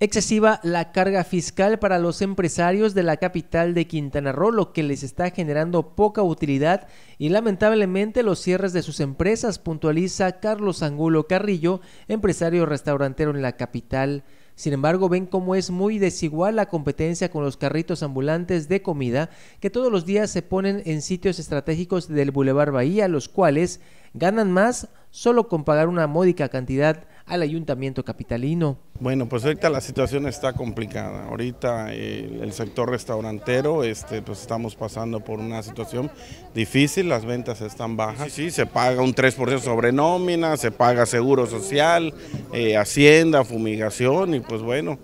excesiva la carga fiscal para los empresarios de la capital de Quintana Roo, lo que les está generando poca utilidad y lamentablemente los cierres de sus empresas, puntualiza Carlos Angulo Carrillo, empresario restaurantero en la capital. Sin embargo, ven cómo es muy desigual la competencia con los carritos ambulantes de comida que todos los días se ponen en sitios estratégicos del Boulevard Bahía, los cuales ganan más solo con pagar una módica cantidad al ayuntamiento capitalino. Bueno, pues ahorita la situación está complicada. Ahorita eh, el sector restaurantero, este, pues estamos pasando por una situación difícil, las ventas están bajas. Sí, se paga un 3% sobre nómina, se paga seguro social, eh, hacienda, fumigación y pues bueno,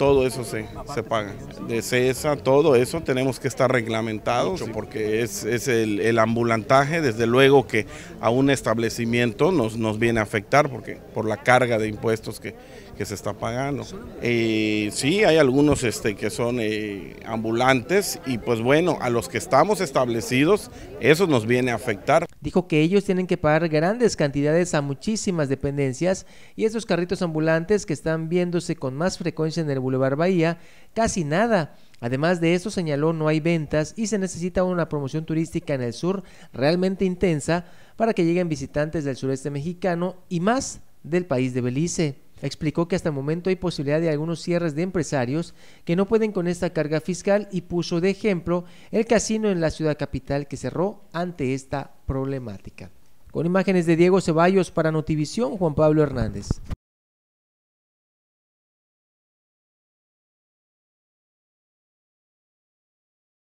todo eso se, paga. De CESA, todo eso tenemos que estar reglamentados porque es, el, ambulantaje, desde luego que a un establecimiento nos, nos viene a afectar porque, por la carga de impuestos que, se está pagando. Eh, sí, hay algunos este, que son eh, ambulantes y pues bueno, a los que estamos establecidos, eso nos viene a afectar. Dijo que ellos tienen que pagar grandes cantidades a muchísimas dependencias y esos carritos ambulantes que están viéndose con más frecuencia en el Boulevard Bahía, casi nada. Además de eso, señaló, no hay ventas y se necesita una promoción turística en el sur realmente intensa para que lleguen visitantes del sureste mexicano y más del país de Belice. Explicó que hasta el momento hay posibilidad de algunos cierres de empresarios que no pueden con esta carga fiscal y puso de ejemplo el casino en la ciudad capital que cerró ante esta problemática. Con imágenes de Diego Ceballos para Notivisión, Juan Pablo Hernández.